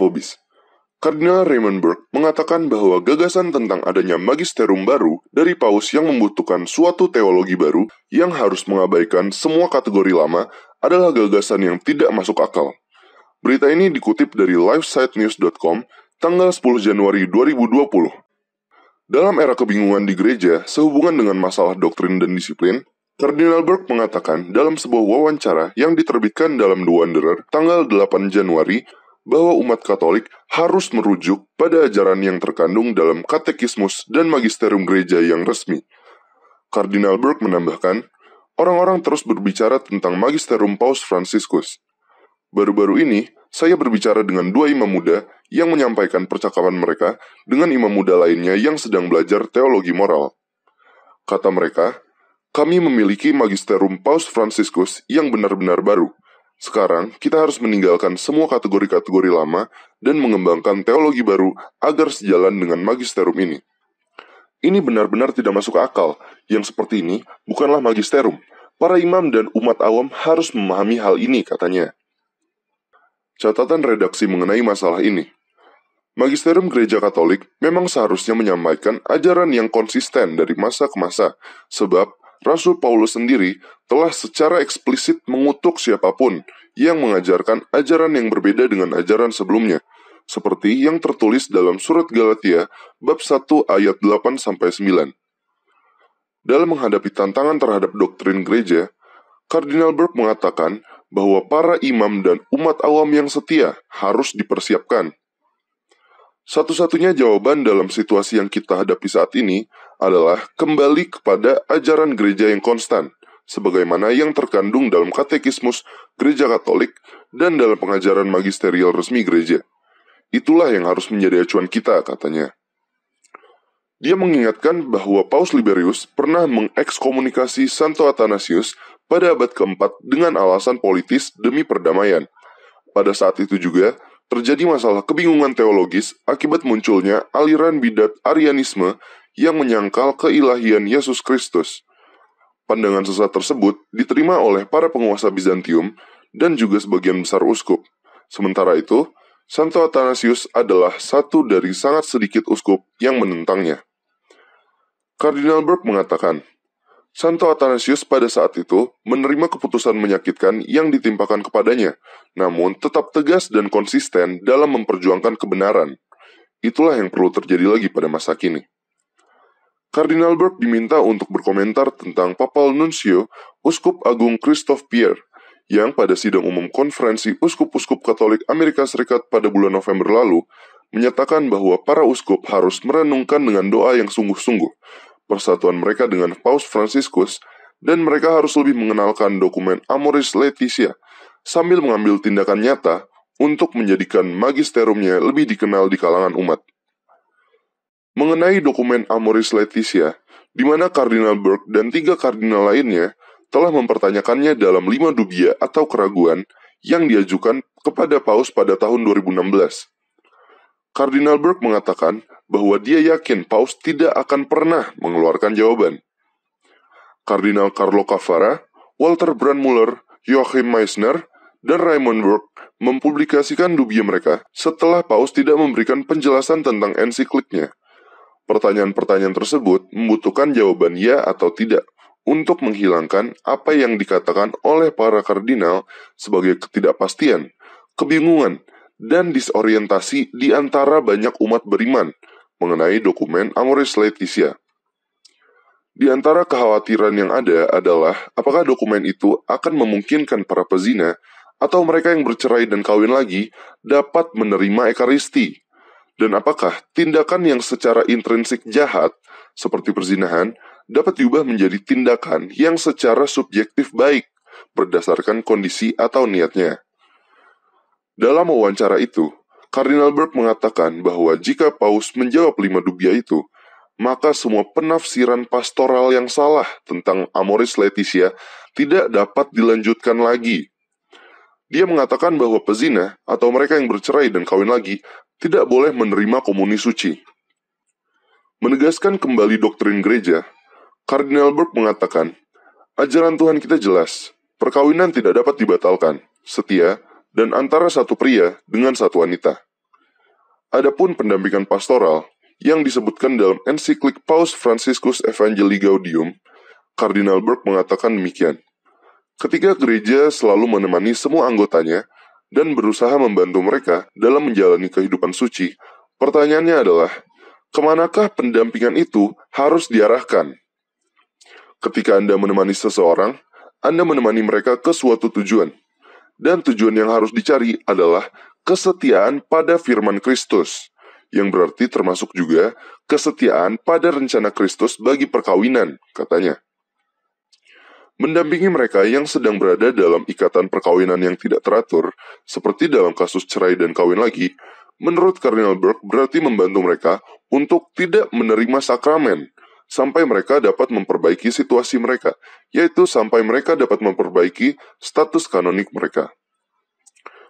Fobis. Kardinal Raymond Burke mengatakan bahwa gagasan tentang adanya magisterium baru dari paus yang membutuhkan suatu teologi baru yang harus mengabaikan semua kategori lama adalah gagasan yang tidak masuk akal. Berita ini dikutip dari LifeSiteNews.com tanggal 10 Januari 2020. Dalam era kebingungan di gereja sehubungan dengan masalah doktrin dan disiplin, Kardinal Burke mengatakan dalam sebuah wawancara yang diterbitkan dalam The Wanderer tanggal 8 Januari bahwa umat Katolik harus merujuk pada ajaran yang terkandung dalam katekismus dan magisterium gereja yang resmi. Kardinal Burke menambahkan, orang-orang terus berbicara tentang magisterium Paus Franciscus. Baru-baru ini, saya berbicara dengan dua imam muda yang menyampaikan percakapan mereka dengan imam muda lainnya yang sedang belajar teologi moral. Kata mereka, kami memiliki magisterium Paus Franciscus yang benar-benar baru. Sekarang, kita harus meninggalkan semua kategori-kategori lama dan mengembangkan teologi baru agar sejalan dengan magisterum ini. Ini benar-benar tidak masuk akal. Yang seperti ini bukanlah magisterum. Para imam dan umat awam harus memahami hal ini, katanya. Catatan redaksi mengenai masalah ini. Magisterium Gereja Katolik memang seharusnya menyampaikan ajaran yang konsisten dari masa ke masa, sebab Rasul Paulus sendiri telah secara eksplisit mengutuk siapapun yang mengajarkan ajaran yang berbeda dengan ajaran sebelumnya, seperti yang tertulis dalam surat Galatia bab 1 ayat 8 sampai 9. Dalam menghadapi tantangan terhadap doktrin gereja, Kardinal Burke mengatakan bahwa para imam dan umat awam yang setia harus dipersiapkan. Satu-satunya jawaban dalam situasi yang kita hadapi saat ini adalah kembali kepada ajaran gereja yang konstan, sebagaimana yang terkandung dalam katekismus gereja Katolik dan dalam pengajaran magisterial resmi gereja. Itulah yang harus menjadi acuan kita, katanya. Dia mengingatkan bahwa Paus Liberius pernah mengekskomunikasi Santo Athanasius pada abad keempat dengan alasan politis demi perdamaian. Pada saat itu juga, terjadi masalah kebingungan teologis akibat munculnya aliran bidat Arianisme yang menyangkal keilahian Yesus Kristus. Pandangan sesat tersebut diterima oleh para penguasa Bizantium dan juga sebagian besar uskup. Sementara itu, Santo Athanasius adalah satu dari sangat sedikit uskup yang menentangnya. Kardinal Burke mengatakan, Santo Athanasius pada saat itu menerima keputusan menyakitkan yang ditimpakan kepadanya, namun tetap tegas dan konsisten dalam memperjuangkan kebenaran. Itulah yang perlu terjadi lagi pada masa kini. Kardinal Burke diminta untuk berkomentar tentang Papal Nuncio, Uskup Agung Christoph Pierre, yang pada sidang umum konferensi uskup-uskup Katolik Amerika Serikat pada bulan November lalu menyatakan bahwa para uskup harus merenungkan dengan doa yang sungguh-sungguh persatuan mereka dengan Paus Franciscus dan mereka harus lebih mengenalkan dokumen Amoris Laetitia sambil mengambil tindakan nyata untuk menjadikan magisterumnya lebih dikenal di kalangan umat mengenai dokumen Amoris Laetitia, di mana Kardinal Burke dan tiga kardinal lainnya telah mempertanyakannya dalam lima dubia atau keraguan yang diajukan kepada Paus pada tahun 2016. Kardinal Burke mengatakan bahwa dia yakin Paus tidak akan pernah mengeluarkan jawaban. Kardinal Carlo Cavara, Walter Brandmuller, Joachim Meissner, dan Raymond Burke mempublikasikan dubia mereka setelah Paus tidak memberikan penjelasan tentang ensikliknya. Pertanyaan-pertanyaan tersebut membutuhkan jawaban ya atau tidak untuk menghilangkan apa yang dikatakan oleh para kardinal sebagai ketidakpastian, kebingungan, dan disorientasi di antara banyak umat beriman mengenai dokumen Amoris Laetitia. Di antara kekhawatiran yang ada adalah apakah dokumen itu akan memungkinkan para pezina atau mereka yang bercerai dan kawin lagi dapat menerima ekaristi. Dan apakah tindakan yang secara intrinsik hmm. jahat, seperti perzinahan, dapat diubah menjadi tindakan yang secara subjektif baik berdasarkan kondisi atau niatnya? Dalam wawancara itu, Kardinal Burke mengatakan bahwa jika Paus menjawab lima dubia itu, maka semua penafsiran pastoral yang salah tentang Amoris Laetitia tidak dapat dilanjutkan lagi. Dia mengatakan bahwa pezina atau mereka yang bercerai dan kawin lagi tidak boleh menerima komuni suci. Menegaskan kembali doktrin gereja, Kardinal Burke mengatakan, ajaran Tuhan kita jelas, perkawinan tidak dapat dibatalkan, setia, dan antara satu pria dengan satu wanita. Adapun pendampingan pastoral yang disebutkan dalam ensiklik Paus Franciscus Evangelii Gaudium, Kardinal Burke mengatakan demikian. Ketika gereja selalu menemani semua anggotanya dan berusaha membantu mereka dalam menjalani kehidupan suci, pertanyaannya adalah, kemanakah pendampingan itu harus diarahkan? Ketika Anda menemani seseorang, Anda menemani mereka ke suatu tujuan, dan tujuan yang harus dicari adalah kesetiaan pada firman Kristus, yang berarti termasuk juga kesetiaan pada rencana Kristus bagi perkawinan, katanya mendampingi mereka yang sedang berada dalam ikatan perkawinan yang tidak teratur, seperti dalam kasus cerai dan kawin lagi, menurut Cardinal Burke berarti membantu mereka untuk tidak menerima sakramen sampai mereka dapat memperbaiki situasi mereka, yaitu sampai mereka dapat memperbaiki status kanonik mereka.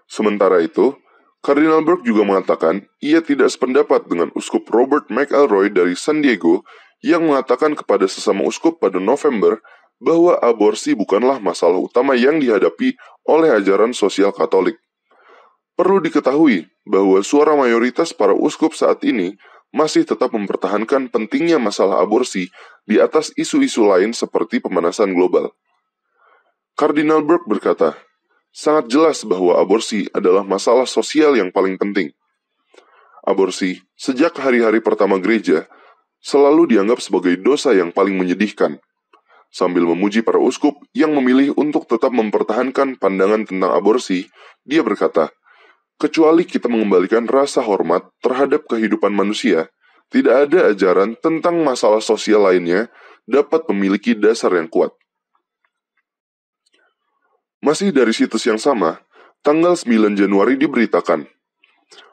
Sementara itu, Cardinal Burke juga mengatakan ia tidak sependapat dengan uskup Robert McElroy dari San Diego yang mengatakan kepada sesama uskup pada November bahwa aborsi bukanlah masalah utama yang dihadapi oleh ajaran sosial Katolik. Perlu diketahui bahwa suara mayoritas para uskup saat ini masih tetap mempertahankan pentingnya masalah aborsi di atas isu-isu lain seperti pemanasan global. Kardinal Burke berkata, "Sangat jelas bahwa aborsi adalah masalah sosial yang paling penting." Aborsi sejak hari-hari pertama gereja selalu dianggap sebagai dosa yang paling menyedihkan. Sambil memuji para uskup yang memilih untuk tetap mempertahankan pandangan tentang aborsi, dia berkata, "Kecuali kita mengembalikan rasa hormat terhadap kehidupan manusia, tidak ada ajaran tentang masalah sosial lainnya dapat memiliki dasar yang kuat." Masih dari situs yang sama, tanggal 9 Januari diberitakan,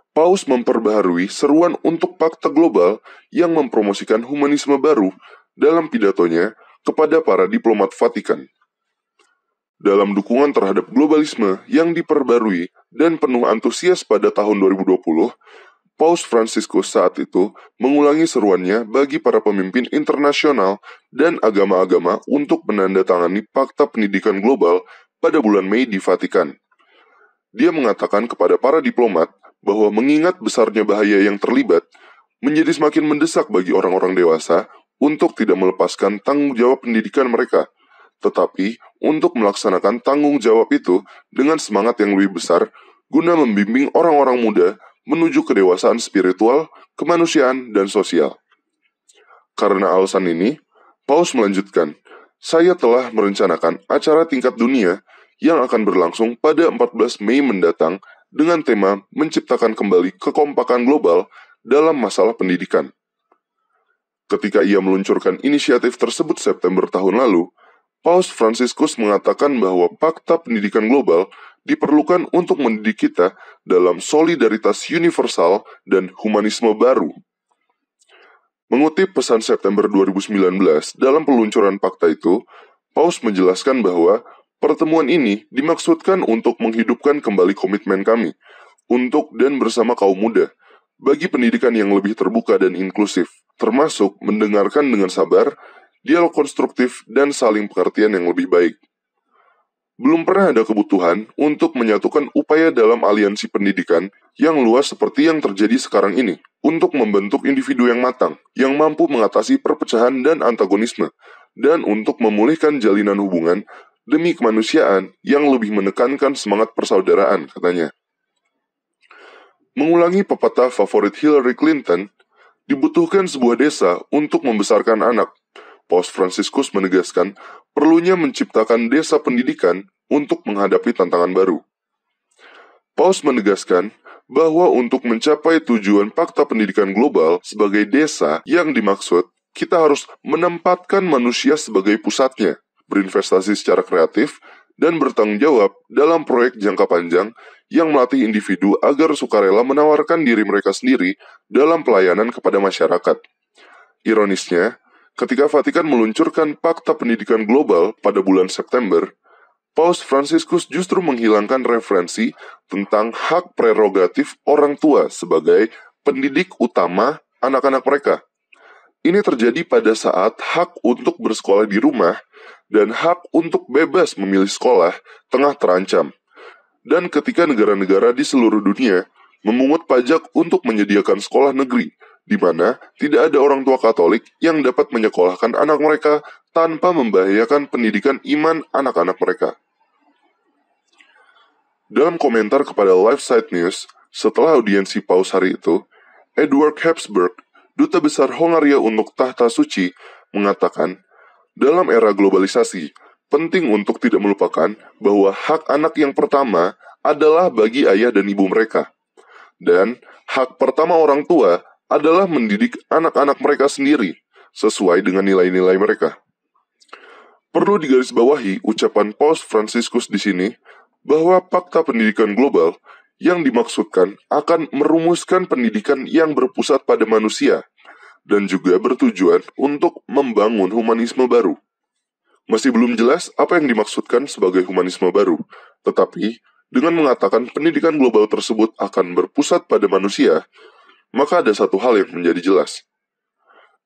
Paus memperbaharui seruan untuk fakta global yang mempromosikan humanisme baru dalam pidatonya kepada para diplomat Vatikan. Dalam dukungan terhadap globalisme yang diperbarui dan penuh antusias pada tahun 2020, Paus Francisco saat itu mengulangi seruannya bagi para pemimpin internasional dan agama-agama untuk menandatangani Fakta Pendidikan Global pada bulan Mei di Vatikan. Dia mengatakan kepada para diplomat bahwa mengingat besarnya bahaya yang terlibat, menjadi semakin mendesak bagi orang-orang dewasa untuk tidak melepaskan tanggung jawab pendidikan mereka, tetapi untuk melaksanakan tanggung jawab itu dengan semangat yang lebih besar guna membimbing orang-orang muda menuju kedewasaan spiritual, kemanusiaan, dan sosial. Karena alasan ini, Paus melanjutkan, saya telah merencanakan acara tingkat dunia yang akan berlangsung pada 14 Mei mendatang dengan tema menciptakan kembali kekompakan global dalam masalah pendidikan. Ketika ia meluncurkan inisiatif tersebut September tahun lalu, Paus Franciscus mengatakan bahwa fakta pendidikan global diperlukan untuk mendidik kita dalam solidaritas universal dan humanisme baru. Mengutip pesan September 2019 dalam peluncuran fakta itu, Paus menjelaskan bahwa pertemuan ini dimaksudkan untuk menghidupkan kembali komitmen kami untuk dan bersama kaum muda bagi pendidikan yang lebih terbuka dan inklusif termasuk mendengarkan dengan sabar, dialog konstruktif, dan saling pengertian yang lebih baik. Belum pernah ada kebutuhan untuk menyatukan upaya dalam aliansi pendidikan yang luas seperti yang terjadi sekarang ini untuk membentuk individu yang matang, yang mampu mengatasi perpecahan dan antagonisme, dan untuk memulihkan jalinan hubungan demi kemanusiaan yang lebih menekankan semangat persaudaraan, katanya. Mengulangi pepatah favorit Hillary Clinton, dibutuhkan sebuah desa untuk membesarkan anak. Paus Franciscus menegaskan perlunya menciptakan desa pendidikan untuk menghadapi tantangan baru. Paus menegaskan bahwa untuk mencapai tujuan fakta Pendidikan Global sebagai desa yang dimaksud, kita harus menempatkan manusia sebagai pusatnya, berinvestasi secara kreatif, dan bertanggung jawab dalam proyek jangka panjang yang melatih individu agar sukarela menawarkan diri mereka sendiri dalam pelayanan kepada masyarakat. Ironisnya, ketika Vatikan meluncurkan Fakta Pendidikan Global pada bulan September, Paus Franciscus justru menghilangkan referensi tentang hak prerogatif orang tua sebagai pendidik utama anak-anak mereka. Ini terjadi pada saat hak untuk bersekolah di rumah dan hak untuk bebas memilih sekolah tengah terancam dan ketika negara-negara di seluruh dunia memungut pajak untuk menyediakan sekolah negeri, di mana tidak ada orang tua Katolik yang dapat menyekolahkan anak mereka tanpa membahayakan pendidikan iman anak-anak mereka. Dalam komentar kepada LifeSite News, setelah audiensi paus hari itu, Edward Habsburg, duta besar Hongaria untuk tahta suci, mengatakan, dalam era globalisasi, Penting untuk tidak melupakan bahwa hak anak yang pertama adalah bagi ayah dan ibu mereka, dan hak pertama orang tua adalah mendidik anak-anak mereka sendiri sesuai dengan nilai-nilai mereka. Perlu digarisbawahi ucapan Paus Franciscus di sini bahwa fakta pendidikan global yang dimaksudkan akan merumuskan pendidikan yang berpusat pada manusia dan juga bertujuan untuk membangun humanisme baru. Masih belum jelas apa yang dimaksudkan sebagai humanisme baru, tetapi dengan mengatakan pendidikan global tersebut akan berpusat pada manusia, maka ada satu hal yang menjadi jelas.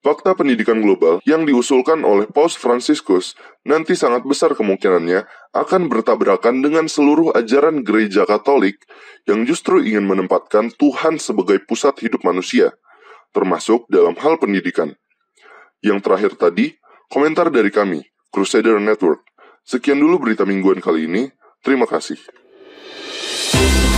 Fakta pendidikan global yang diusulkan oleh Paus Franciscus nanti sangat besar kemungkinannya akan bertabrakan dengan seluruh ajaran gereja Katolik yang justru ingin menempatkan Tuhan sebagai pusat hidup manusia, termasuk dalam hal pendidikan. Yang terakhir tadi, komentar dari kami. Crusader Network. Sekian dulu berita mingguan kali ini. Terima kasih.